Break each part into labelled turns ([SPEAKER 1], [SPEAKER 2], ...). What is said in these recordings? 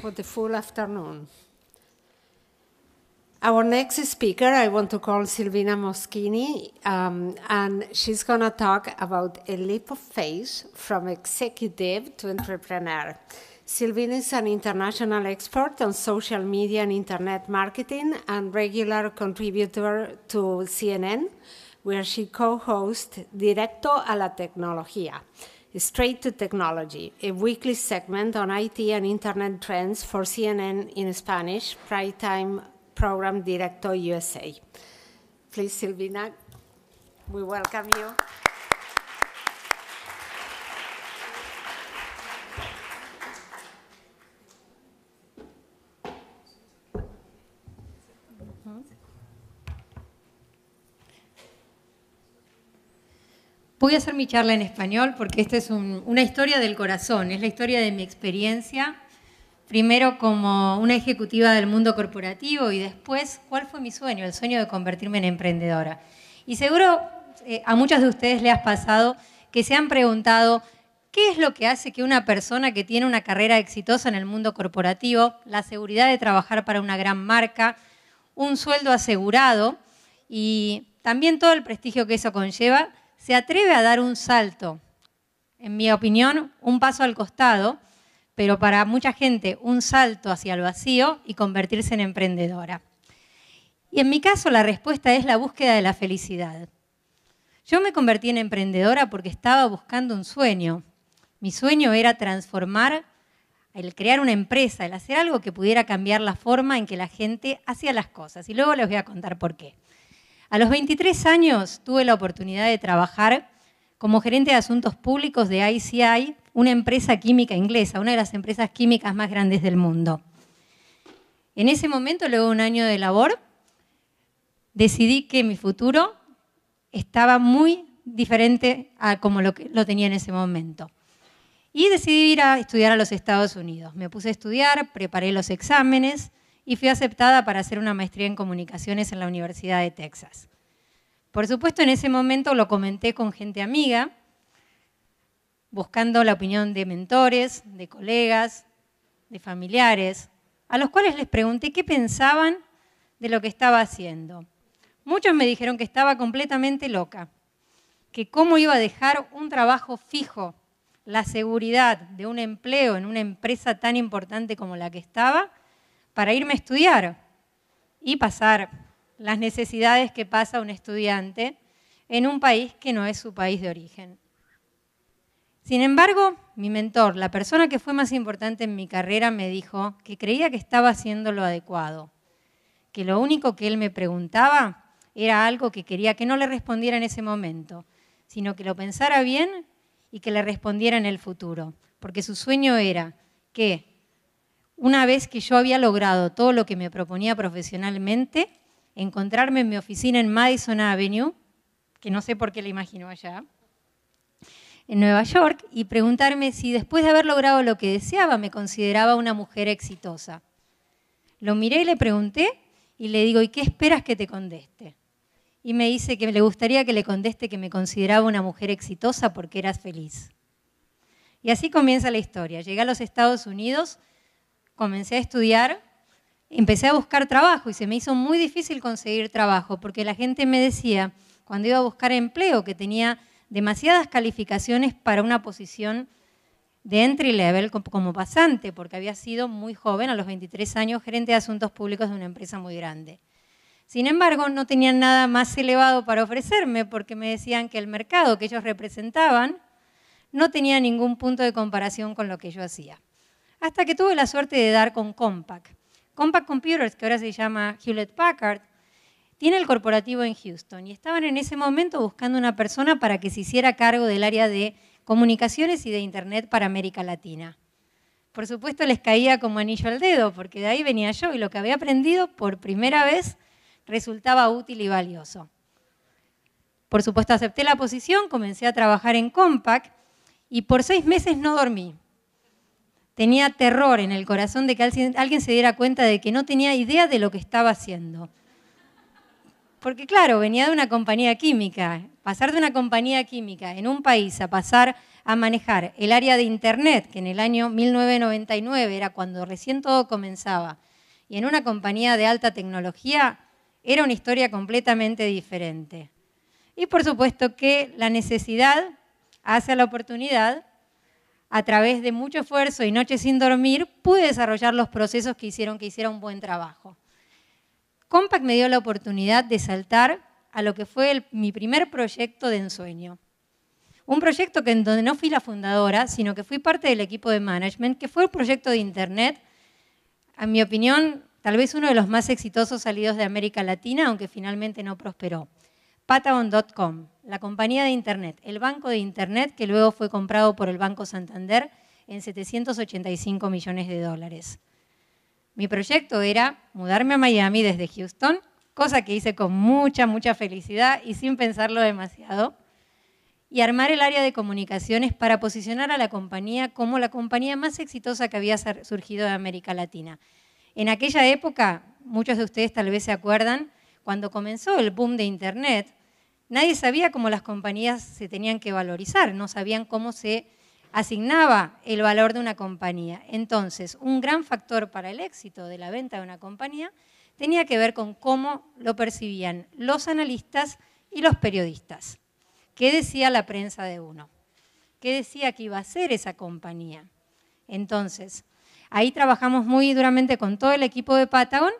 [SPEAKER 1] for the full afternoon. Our next speaker, I want to call Silvina Moschini, um, and she's going to talk about a leap of faith from executive to entrepreneur. Silvina is an international expert on social media and internet marketing and regular contributor to CNN, where she co hosts Directo a la Tecnología Straight to Technology, a weekly segment on IT and Internet trends for CNN in Spanish, Primetime Program Director USA. Please, Silvina, we welcome you. Voy a hacer mi charla en español porque esta es una historia del corazón, es la historia de mi experiencia, primero como una ejecutiva del mundo corporativo y después cuál fue mi sueño, el sueño de convertirme en emprendedora. Y seguro eh, a muchas de ustedes les has pasado que se han preguntado qué es lo que hace que una persona que tiene una carrera exitosa en el mundo corporativo, la seguridad de trabajar para una gran marca, un sueldo asegurado y también todo el prestigio que eso conlleva, se atreve a dar un salto, en mi opinión, un paso al costado, pero para mucha gente un salto hacia el vacío y convertirse en emprendedora. Y en mi caso la respuesta es la búsqueda de la felicidad. Yo me convertí en emprendedora porque estaba buscando un sueño. Mi sueño era transformar, el crear una empresa, el hacer algo que pudiera cambiar la forma en que la gente hacía las cosas. Y luego les voy a contar por qué. A los 23 años tuve la oportunidad de trabajar como gerente de asuntos públicos de ICI, una empresa química inglesa, una de las empresas químicas más grandes del mundo. En ese momento, luego de un año de labor, decidí que mi futuro estaba muy diferente a como lo, lo tenía en ese momento. Y decidí ir a estudiar a los Estados Unidos. Me puse a estudiar, preparé los exámenes y fui aceptada para hacer una maestría en comunicaciones en la Universidad de Texas. Por supuesto, en ese momento lo comenté con gente amiga, buscando la opinión de mentores, de colegas, de familiares, a los cuales les pregunté qué pensaban de lo que estaba haciendo. Muchos me dijeron que estaba completamente loca, que cómo iba a dejar un trabajo fijo, la seguridad de un empleo en una empresa tan importante como la que estaba, para irme a estudiar y pasar las necesidades que pasa un estudiante en un país que no es su país de origen. Sin embargo, mi mentor, la persona que fue más importante en mi carrera, me dijo que creía que estaba haciendo lo adecuado, que lo único que él me preguntaba era algo que quería que no le respondiera en ese momento, sino que lo pensara bien y que le respondiera en el futuro, porque su sueño era que una vez que yo había logrado todo lo que me proponía profesionalmente, encontrarme en mi oficina en Madison Avenue, que no sé por qué la imagino allá, en Nueva York, y preguntarme si después de haber logrado lo que deseaba me consideraba una mujer exitosa. Lo miré y le pregunté y le digo, ¿y qué esperas que te conteste? Y me dice que le gustaría que le conteste que me consideraba una mujer exitosa porque eras feliz. Y así comienza la historia. Llegué a los Estados Unidos comencé a estudiar, empecé a buscar trabajo y se me hizo muy difícil conseguir trabajo porque la gente me decía, cuando iba a buscar empleo, que tenía demasiadas calificaciones para una posición de entry level como pasante, porque había sido muy joven, a los 23 años, gerente de asuntos públicos de una empresa muy grande. Sin embargo, no tenían nada más elevado para ofrecerme porque me decían que el mercado que ellos representaban no tenía ningún punto de comparación con lo que yo hacía hasta que tuve la suerte de dar con Compaq. Compaq Computers, que ahora se llama Hewlett Packard, tiene el corporativo en Houston y estaban en ese momento buscando una persona para que se hiciera cargo del área de comunicaciones y de Internet para América Latina. Por supuesto les caía como anillo al dedo, porque de ahí venía yo y lo que había aprendido por primera vez resultaba útil y valioso. Por supuesto acepté la posición, comencé a trabajar en Compaq y por seis meses no dormí tenía terror en el corazón de que alguien se diera cuenta de que no tenía idea de lo que estaba haciendo. Porque claro, venía de una compañía química. Pasar de una compañía química en un país a pasar a manejar el área de Internet, que en el año 1999 era cuando recién todo comenzaba, y en una compañía de alta tecnología, era una historia completamente diferente. Y por supuesto que la necesidad hace la oportunidad a través de mucho esfuerzo y noches sin dormir, pude desarrollar los procesos que hicieron que hiciera un buen trabajo. Compact me dio la oportunidad de saltar a lo que fue mi primer proyecto de ensueño. Un proyecto en donde no fui la fundadora, sino que fui parte del equipo de management, que fue el proyecto de Internet, en mi opinión, tal vez uno de los más exitosos salidos de América Latina, aunque finalmente no prosperó. Patagon.com, la compañía de Internet, el banco de Internet que luego fue comprado por el Banco Santander en 785 millones de dólares. Mi proyecto era mudarme a Miami desde Houston, cosa que hice con mucha, mucha felicidad y sin pensarlo demasiado, y armar el área de comunicaciones para posicionar a la compañía como la compañía más exitosa que había surgido de América Latina. En aquella época, muchos de ustedes tal vez se acuerdan, cuando comenzó el boom de Internet, nadie sabía cómo las compañías se tenían que valorizar, no sabían cómo se asignaba el valor de una compañía. Entonces, un gran factor para el éxito de la venta de una compañía tenía que ver con cómo lo percibían los analistas y los periodistas. ¿Qué decía la prensa de uno? ¿Qué decía que iba a ser esa compañía? Entonces, ahí trabajamos muy duramente con todo el equipo de Patagon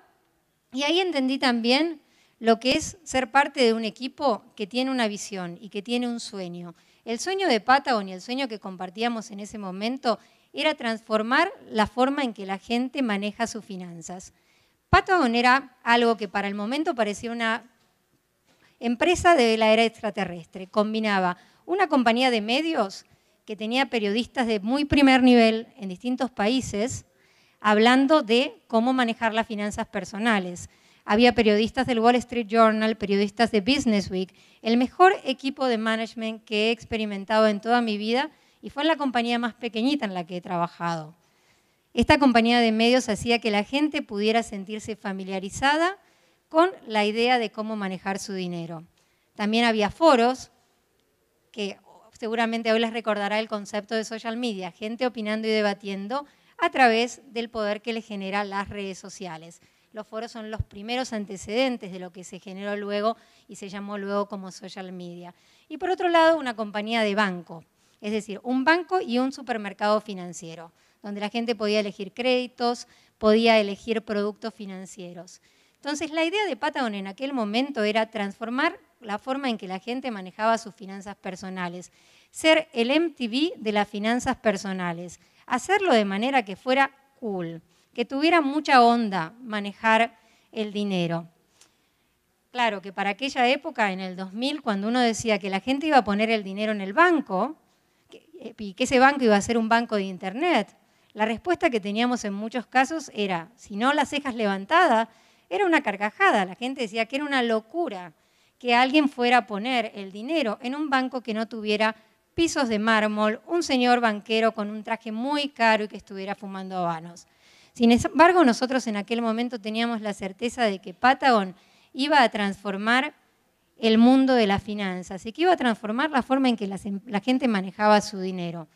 [SPEAKER 1] y ahí entendí también lo que es ser parte de un equipo que tiene una visión y que tiene un sueño. El sueño de y el sueño que compartíamos en ese momento, era transformar la forma en que la gente maneja sus finanzas. Patagon era algo que para el momento parecía una empresa de la era extraterrestre. Combinaba una compañía de medios que tenía periodistas de muy primer nivel en distintos países hablando de cómo manejar las finanzas personales había periodistas del Wall Street Journal, periodistas de Business Week, el mejor equipo de management que he experimentado en toda mi vida y fue la compañía más pequeñita en la que he trabajado. Esta compañía de medios hacía que la gente pudiera sentirse familiarizada con la idea de cómo manejar su dinero. También había foros, que seguramente hoy les recordará el concepto de social media, gente opinando y debatiendo a través del poder que le genera las redes sociales. Los foros son los primeros antecedentes de lo que se generó luego y se llamó luego como social media. Y por otro lado, una compañía de banco, es decir, un banco y un supermercado financiero, donde la gente podía elegir créditos, podía elegir productos financieros. Entonces, la idea de Patagon en aquel momento era transformar la forma en que la gente manejaba sus finanzas personales, ser el MTV de las finanzas personales, hacerlo de manera que fuera cool que tuviera mucha onda manejar el dinero. Claro que para aquella época, en el 2000, cuando uno decía que la gente iba a poner el dinero en el banco eh, y que ese banco iba a ser un banco de Internet, la respuesta que teníamos en muchos casos era, si no las cejas levantadas, era una carcajada. La gente decía que era una locura que alguien fuera a poner el dinero en un banco que no tuviera pisos de mármol, un señor banquero con un traje muy caro y que estuviera fumando habanos. Sin embargo, nosotros en aquel momento teníamos la certeza de que Patagon iba a transformar el mundo de las finanzas y que iba a transformar la forma en que em, la, gente manejaba su dinero.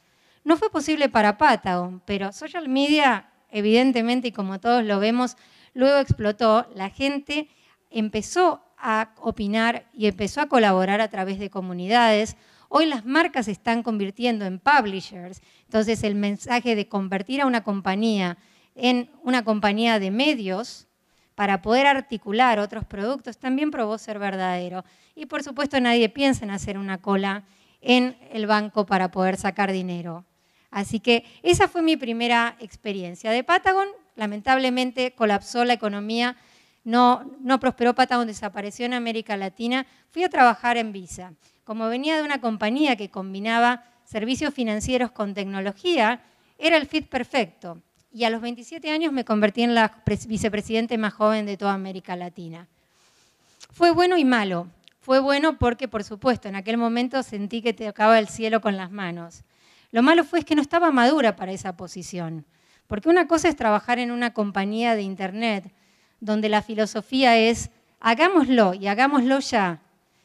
[SPEAKER 1] No fue posible para Patagon, pero social media, evidentemente, y como todos lo vemos, luego explotó, la gente empezó a opinar y empezó a colaborar a través de comunidades. Hoy las marcas se están convirtiendo en publishers, entonces el mensaje de convertir a una compañía en una compañía de medios para poder articular otros productos también probó ser verdadero. Y por supuesto nadie piensa en hacer una cola en el banco para poder sacar dinero. Así que esa fue mi primera experiencia. De Patagon, lamentablemente colapsó la economía, no, no prosperó Patagon, desapareció en América Latina. Fui a trabajar en Visa. Como venía de una compañía que combinaba servicios financieros con tecnología, era el fit perfecto y a los 27 años me convertí en la vicepresidente más joven de toda América Latina. Fue bueno y malo. Fue bueno porque, por supuesto, en aquel momento sentí que te tocaba el cielo con las manos. Lo malo fue es que no estaba madura para esa posición, porque una cosa es trabajar en una compañía de Internet, donde la filosofía es, hagámoslo y hagámoslo ya,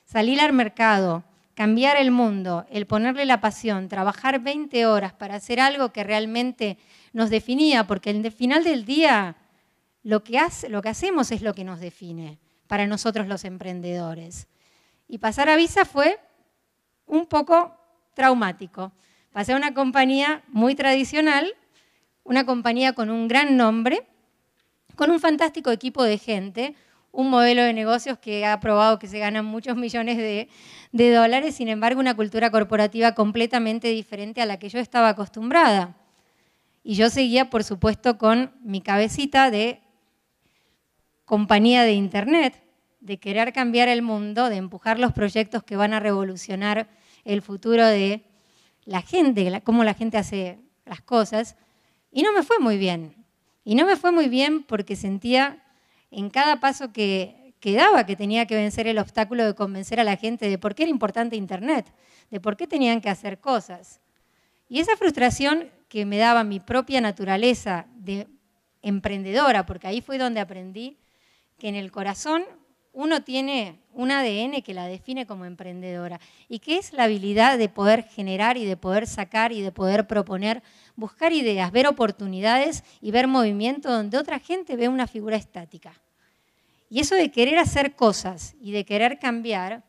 [SPEAKER 1] salir al mercado, cambiar el mundo, el ponerle la pasión, trabajar 20 horas para hacer algo que realmente nos definía, porque al final del día lo que, lo que hacemos es lo que nos define para nosotros los emprendedores. Y pasar a Visa fue un poco traumático. Pasé a una compañía muy tradicional, una compañía con un gran nombre, con un fantástico equipo de gente, un modelo de negocios que ha probado que se ganan muchos millones de, dólares, sin embargo una cultura corporativa completamente diferente a la que yo estaba acostumbrada. Y yo seguía, por supuesto, con mi cabecita de compañía de Internet, de querer cambiar el mundo, de empujar los proyectos que van a revolucionar el futuro de la gente, cómo la gente hace las cosas. Y no me fue muy bien. Y no me fue muy bien porque sentía en cada paso que, que daba que tenía que vencer el obstáculo de convencer a la gente de por qué era importante Internet, de por qué tenían que hacer cosas. Y esa frustración que me daba mi propia naturaleza de emprendedora, porque ahí fue donde aprendí que en el corazón uno tiene un ADN que la define como emprendedora y que es la habilidad de poder generar y de poder sacar y de poder proponer, buscar ideas, ver oportunidades y ver movimiento donde otra gente ve una figura estática. Y eso de querer hacer cosas y de querer cambiar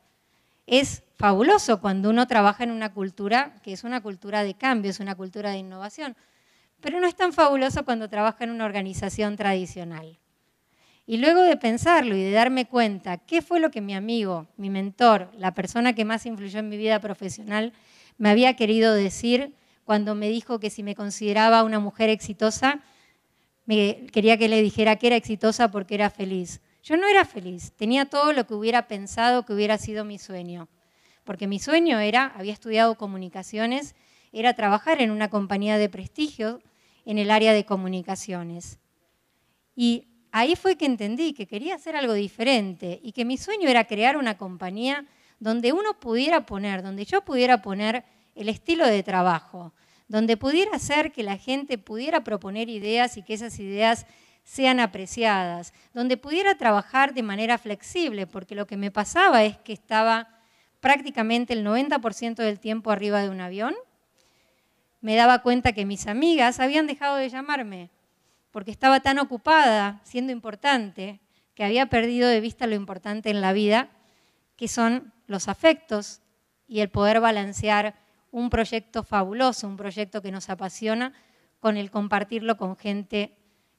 [SPEAKER 1] es fabuloso cuando uno trabaja en una cultura que es una cultura de cambio, es una cultura de innovación, pero no es tan fabuloso cuando trabaja en una organización tradicional. Y luego de pensarlo y de darme cuenta qué fue lo que mi amigo, mi mentor, la persona que más influyó en mi vida profesional, me había querido decir cuando me dijo que si me consideraba una mujer exitosa, me quería que le dijera que era exitosa porque era feliz. Yo no era feliz, tenía todo lo que hubiera pensado que hubiera sido mi sueño, porque mi sueño era, había estudiado comunicaciones, era trabajar en una compañía de prestigio en el área de comunicaciones. Y ahí fue que entendí que quería hacer algo diferente y que mi sueño era crear una compañía donde uno pudiera poner, donde yo pudiera poner el estilo de trabajo, donde pudiera hacer que la gente pudiera proponer ideas y que esas ideas sean apreciadas, donde pudiera trabajar de manera flexible, porque lo que me pasaba es que estaba prácticamente el 90% del tiempo arriba de un avión. Me daba cuenta que mis amigas habían dejado de llamarme, porque estaba tan ocupada siendo importante que había perdido de vista lo importante en la vida, que son los afectos y el poder balancear un proyecto fabuloso, un proyecto que nos apasiona, con el compartirlo con gente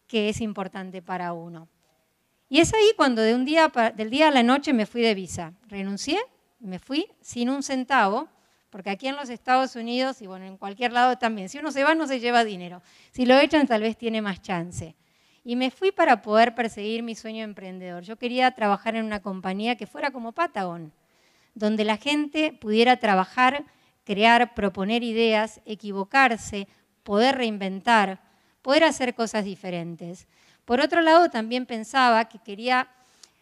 [SPEAKER 1] que es importante para uno. Y es ahí cuando de un día, del día a la noche me fui de visa. Renuncié, me fui sin un centavo, porque aquí en los Estados Unidos y bueno, en cualquier lado también, si uno se va no se lleva dinero. Si lo echan tal vez tiene más chance. Y me fui para poder perseguir mi sueño emprendedor. Yo quería trabajar en una compañía que fuera como Patagon, donde la gente pudiera trabajar, crear, proponer ideas, equivocarse, poder reinventar, poder hacer cosas diferentes. Por otro lado, también pensaba que quería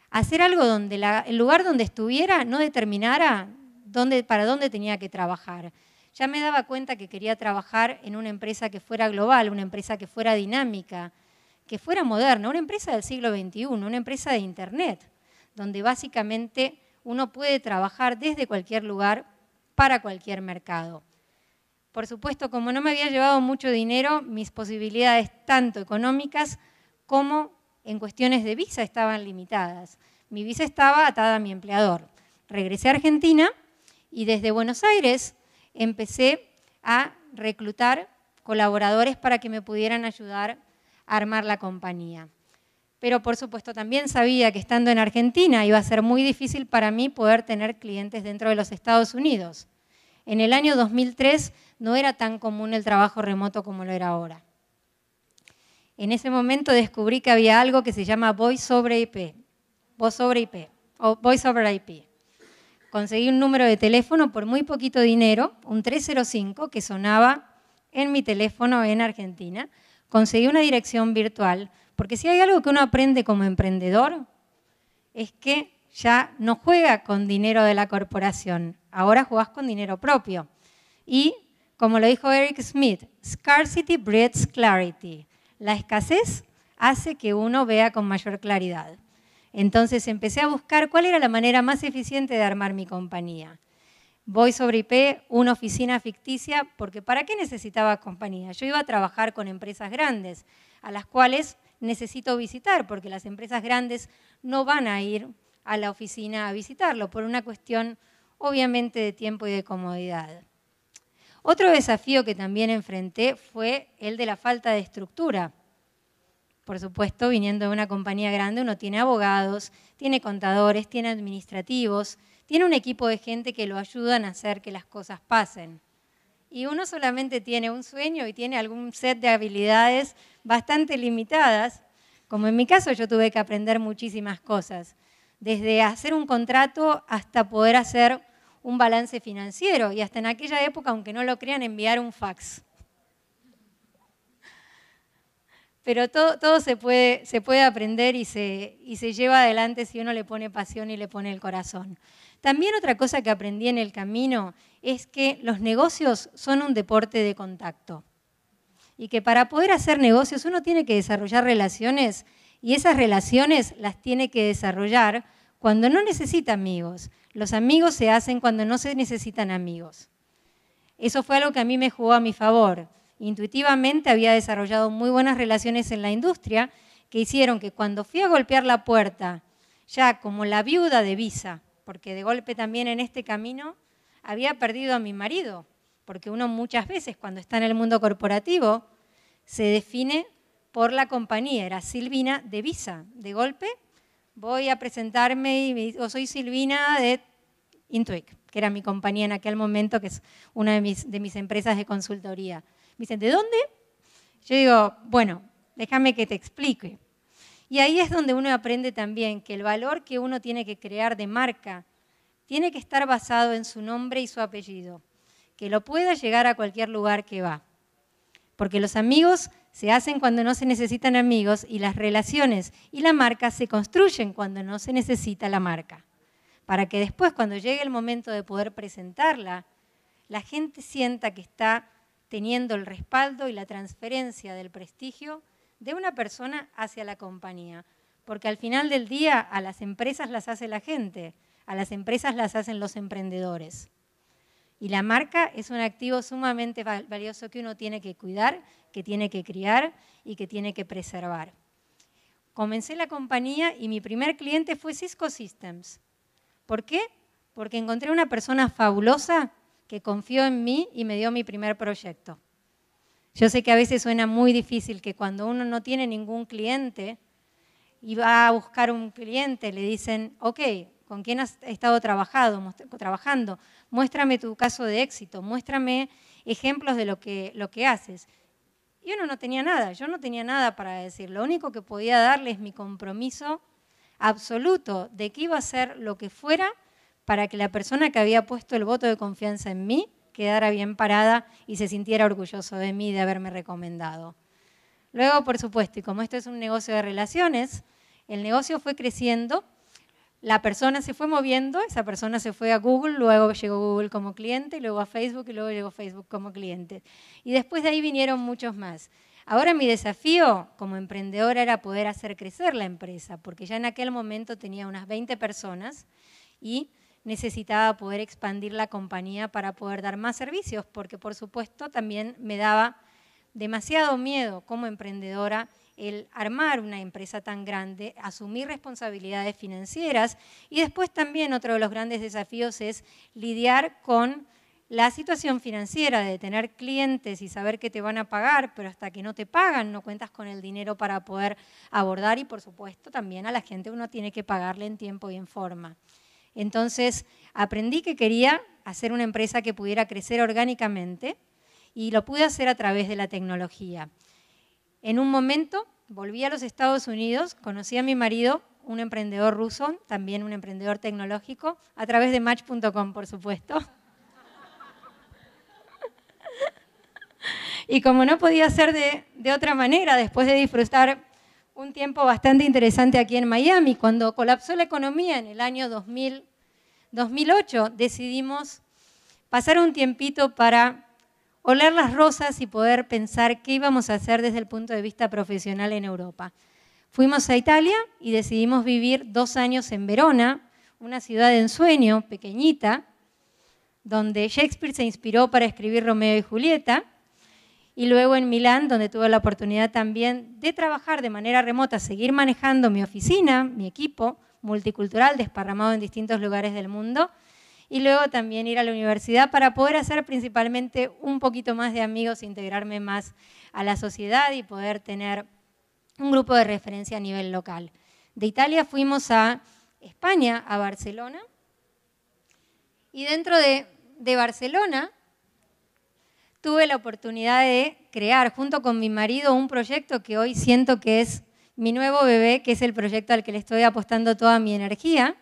[SPEAKER 1] hacer algo donde el lugar donde estuviera no determinara para dónde tenía que trabajar. Ya me daba cuenta que quería trabajar en una empresa que fuera global, una empresa que fuera dinámica, que fuera moderna, una empresa del siglo XXI, una empresa de Internet, donde básicamente uno puede trabajar desde cualquier lugar para cualquier mercado. Por supuesto, como no me había llevado mucho dinero, mis posibilidades tanto económicas como en cuestiones de visa estaban limitadas. Mi visa estaba atada a mi empleador. Regresé a Argentina y desde Buenos Aires empecé a reclutar colaboradores para que me pudieran ayudar a armar la compañía. Pero por supuesto también sabía que estando en Argentina iba a ser muy difícil para mí poder tener clientes dentro de los Estados Unidos. En el año 2003 no era tan común el trabajo remoto como lo era ahora. En ese momento descubrí que había algo que se llama Voice sobre IP, Voice sobre IP, o Voice over IP. Conseguí un número de teléfono por muy poquito dinero, un 305 que sonaba en mi teléfono en Argentina. Conseguí una dirección virtual, porque si hay algo que uno aprende como emprendedor, es que ya no juega con dinero de la corporación, ahora jugás con dinero propio. Y como lo dijo Eric Smith, scarcity breeds clarity. La escasez hace que uno vea con mayor claridad. Entonces empecé a buscar cuál era la manera más eficiente de armar mi compañía. Voy sobre IP, una oficina ficticia, porque ¿para qué necesitaba compañía? Yo iba a trabajar con empresas grandes, a las cuales necesito visitar, porque las empresas grandes no van a ir a la oficina a visitarlo, por una cuestión obviamente de tiempo y de comodidad. Otro desafío que también enfrenté fue el de la falta de estructura. Por supuesto, viniendo de una compañía grande, uno tiene abogados, tiene contadores, tiene administrativos, tiene un equipo de gente que lo ayudan a hacer que las cosas pasen. Y uno solamente tiene un sueño y tiene algún set de habilidades bastante limitadas. Como en mi caso, yo tuve que aprender muchísimas cosas, desde hacer un contrato hasta poder hacer un balance financiero y hasta en aquella época, aunque no lo crean, enviar un fax. Pero todo, se, puede, aprender y se lleva adelante si uno le pone pasión y le pone el corazón. También otra cosa que aprendí en el camino es que los negocios son un deporte de contacto y que para poder hacer negocios uno tiene que desarrollar relaciones y esas relaciones las tiene que desarrollar cuando no necesita amigos. Los amigos se hacen cuando no se necesitan amigos. Eso fue algo que a mí me jugó a mi favor. Intuitivamente había desarrollado muy buenas relaciones en la industria que hicieron que cuando fui a golpear la puerta, ya como la viuda de Visa, porque de golpe también en este camino había perdido a mi marido, porque uno muchas veces cuando está en el mundo corporativo se define por la compañía, era Silvina de Visa. De golpe voy a presentarme y yo oh, soy Silvina de Intuic, que era mi compañía en aquel momento, que es una de mis, de mis empresas de consultoría. Me dicen, ¿de dónde? Yo digo, bueno, déjame que te explique. Y ahí es donde uno aprende también que el valor que uno tiene que crear de marca tiene que estar basado en su nombre y su apellido, que lo pueda llegar a cualquier lugar que va. Porque los amigos se hacen cuando no se necesitan amigos y las relaciones y la marca se construyen cuando no se necesita la marca. Para que después, cuando llegue el momento de poder presentarla, la gente sienta que está teniendo el respaldo y la transferencia del prestigio de una persona hacia la compañía. Porque al final del día a las empresas las hace la gente, a las empresas las hacen los emprendedores. Y la marca es un activo sumamente valioso que uno tiene que cuidar, que tiene que criar y que tiene que preservar. Comencé la compañía y mi primer cliente fue Cisco Systems. ¿Por qué? Porque encontré una persona fabulosa que confió en mí y me dio mi primer proyecto. Yo sé que a veces suena muy difícil que cuando uno no tiene ningún cliente y va a buscar un cliente, le dicen, ok, con quién has estado trabajando, muéstrame tu caso de éxito, muéstrame ejemplos de lo que, lo que haces. Y uno no tenía nada, yo no tenía nada para decir, lo único que podía darle es mi compromiso absoluto de que iba a hacer lo que fuera para que la persona que había puesto el voto de confianza en mí quedara bien parada y se sintiera orgulloso de mí de haberme recomendado. Luego, por supuesto, y como esto es un negocio de relaciones, el negocio fue creciendo la persona se fue moviendo, esa persona se fue a Google, luego llegó Google como cliente, luego a Facebook y luego llegó Facebook como cliente. Y después de ahí vinieron muchos más. Ahora mi desafío como emprendedora era poder hacer crecer la empresa, porque ya en aquel momento tenía unas 20 personas y necesitaba poder expandir la compañía para poder dar más servicios, porque por supuesto también me daba demasiado miedo como emprendedora el armar una empresa tan grande, asumir responsabilidades financieras y después también otro de los grandes desafíos es lidiar con la situación financiera de tener clientes y saber que te van a pagar, pero hasta que no te pagan no cuentas con el dinero para poder abordar y por supuesto también a la gente uno tiene que pagarle en tiempo y en forma. Entonces aprendí que quería hacer una empresa que pudiera crecer orgánicamente y lo pude hacer a través de la tecnología. En un momento volví a los Estados Unidos, conocí a mi marido, un emprendedor ruso, también un emprendedor tecnológico, a través de match.com, por supuesto. Y como no podía ser de, otra manera, después de disfrutar un tiempo bastante interesante aquí en Miami, cuando colapsó la economía en el año 2008, decidimos pasar un tiempito para oler las rosas y poder pensar qué íbamos a hacer desde el punto de vista profesional en Europa. Fuimos a Italia y decidimos vivir dos años en Verona, una ciudad de ensueño, pequeñita, donde Shakespeare se inspiró para escribir Romeo y Julieta, y luego en Milán, donde tuve la oportunidad también de trabajar de manera remota, seguir manejando mi oficina, mi equipo multicultural desparramado en distintos lugares del mundo, y luego también ir a la universidad para poder hacer principalmente un poquito más de amigos, integrarme más a la sociedad y poder tener un grupo de referencia a nivel local. De Italia fuimos a España, a Barcelona, y dentro de, Barcelona tuve la oportunidad de crear junto con mi marido un proyecto que hoy siento que es mi nuevo bebé, que es el proyecto al que le estoy apostando toda mi energía,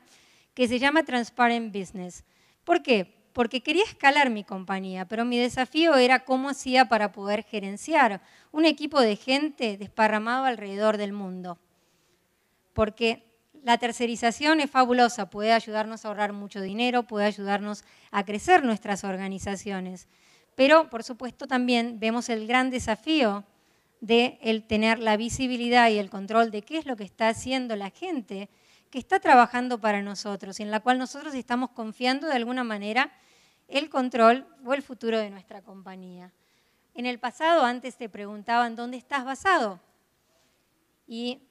[SPEAKER 1] que se llama Transparent Business. ¿Por qué? Porque quería escalar mi compañía, pero mi desafío era cómo hacía para poder gerenciar un equipo de gente desparramado alrededor del mundo. Porque la tercerización es fabulosa, puede ayudarnos a ahorrar mucho dinero, puede ayudarnos a crecer nuestras organizaciones. Pero, por supuesto, también vemos el gran desafío de el tener la visibilidad y el control de qué es lo que está haciendo la gente que está trabajando para nosotros, y en la cual nosotros estamos confiando de alguna manera el control o el futuro de nuestra compañía. En el pasado antes te preguntaban, ¿dónde estás basado? Y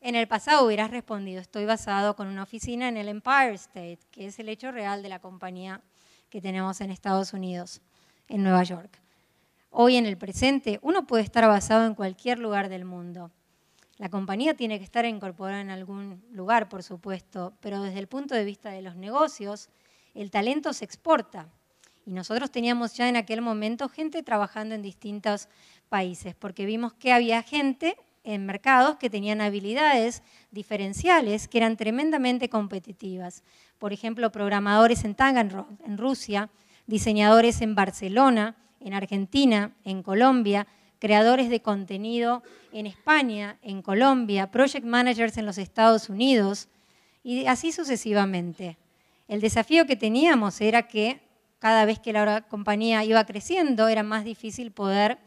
[SPEAKER 1] en el pasado hubieras respondido, estoy basado con una oficina en el Empire State, que es el hecho real de la compañía que tenemos en Estados Unidos, en Nueva York. Hoy en el presente, uno puede estar basado en cualquier lugar del mundo. La compañía tiene que estar incorporada en algún lugar, por supuesto, pero desde el punto de vista de los negocios, el talento se exporta. Y nosotros teníamos ya en aquel momento gente trabajando en distintos países, porque vimos que había gente en mercados que tenían habilidades diferenciales que eran tremendamente competitivas. Por ejemplo, programadores en Taganrog, en Rusia, diseñadores en Barcelona, en Argentina, en Colombia, creadores de contenido en España, en Colombia, project managers en los Estados Unidos y así sucesivamente. El desafío que teníamos era que cada vez que la compañía iba creciendo era más difícil poder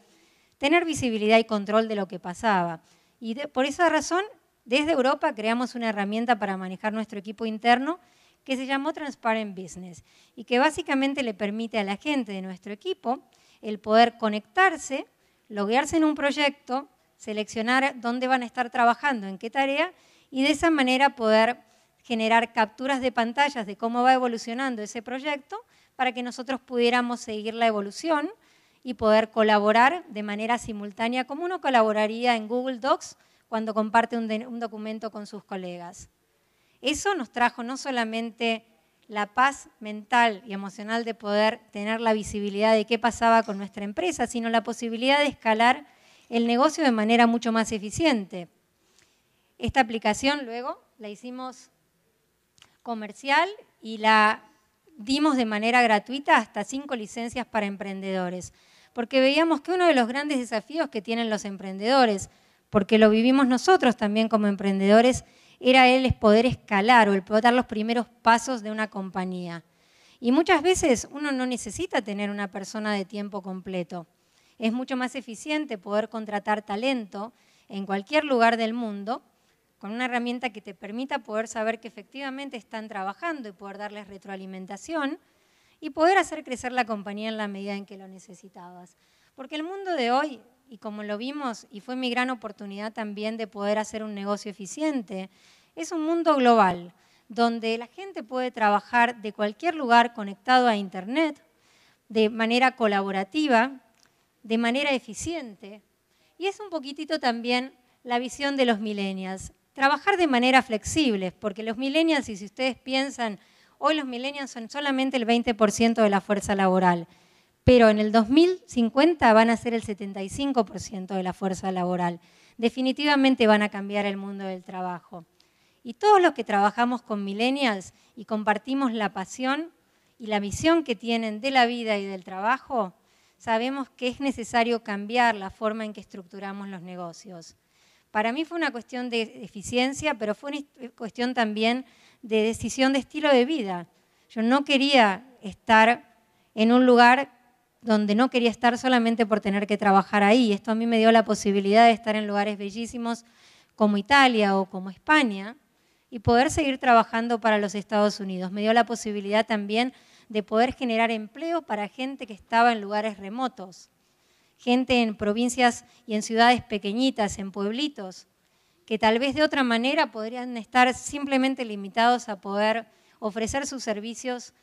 [SPEAKER 1] tener visibilidad y control de lo que pasaba. Y por esa razón, desde Europa creamos una herramienta para manejar nuestro equipo interno que se llamó Transparent Business y que básicamente le permite a la gente de nuestro equipo el poder conectarse loguearse en un proyecto, seleccionar dónde van a estar trabajando, en qué tarea, y de esa manera poder generar capturas de pantallas de cómo va evolucionando ese proyecto para que nosotros pudiéramos seguir la evolución y poder colaborar de manera simultánea, como uno colaboraría en Google Docs cuando comparte un, documento con sus colegas. Eso nos trajo no solamente la paz mental y emocional de poder tener la visibilidad de qué pasaba con nuestra empresa, sino la posibilidad de escalar el negocio de manera mucho más eficiente. Esta aplicación luego la hicimos comercial y la dimos de manera gratuita hasta cinco licencias para emprendedores, porque veíamos que uno de los grandes desafíos que tienen los emprendedores, porque lo vivimos nosotros también como emprendedores, era él es poder escalar o el poder dar los primeros pasos de una compañía. Y muchas veces uno no necesita tener una persona de tiempo completo. Es mucho más eficiente poder contratar talento en cualquier lugar del mundo con una herramienta que te permita poder saber que efectivamente están trabajando y poder darles retroalimentación y poder hacer crecer la compañía en la medida en que lo necesitabas. Porque el mundo de hoy, y como lo vimos, y fue mi gran oportunidad también de poder hacer un negocio eficiente es un mundo global, donde la gente puede trabajar de cualquier lugar conectado a Internet, de manera colaborativa, de manera eficiente. Y es un poquitito también la visión de los millennials. Trabajar de manera flexible, porque los millennials, y si ustedes piensan, hoy los millennials son solamente el 20% de la fuerza laboral, pero en el 2050 van a ser el 75% de la fuerza laboral. Definitivamente van a cambiar el mundo del trabajo. Y todos los que trabajamos con millennials y compartimos la pasión y la visión que tienen de la vida y del trabajo, sabemos que es necesario cambiar la forma en que estructuramos los negocios. Para mí fue una cuestión de eficiencia, pero fue una cuestión también de decisión de estilo de vida. Yo no quería estar en un lugar donde no quería estar solamente por tener que trabajar ahí. Esto a mí me dio la posibilidad de estar en lugares bellísimos como Italia o como España, y poder seguir trabajando para los Estados Unidos. Me dio la posibilidad también de poder generar empleo para gente que estaba en lugares remotos, gente en provincias y en ciudades pequeñitas, en pueblitos, que tal vez de otra manera podrían estar simplemente limitados a poder ofrecer sus servicios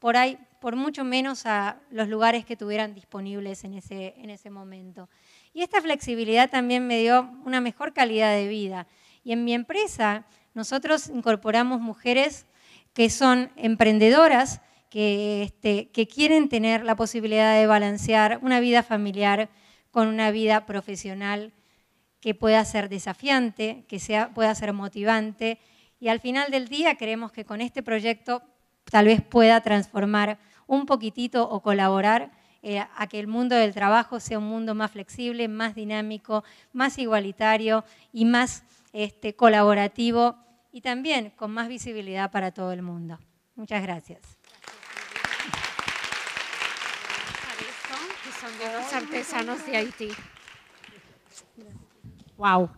[SPEAKER 1] por ahí, por mucho menos a los lugares que tuvieran disponibles en ese, en ese momento. Y esta flexibilidad también me dio una mejor calidad de vida. Y en mi empresa nosotros incorporamos mujeres que son emprendedoras, este, que, quieren tener la posibilidad de balancear una vida familiar con una vida profesional que pueda ser desafiante, que pueda ser motivante. Y al final del día creemos que con este proyecto tal vez pueda transformar un poquitito o colaborar eh, a que el mundo del trabajo sea un mundo más flexible, más dinámico, más igualitario y más este, colaborativo y también con más visibilidad para todo el mundo. Muchas gracias. son de artesanos de Haití. Wow,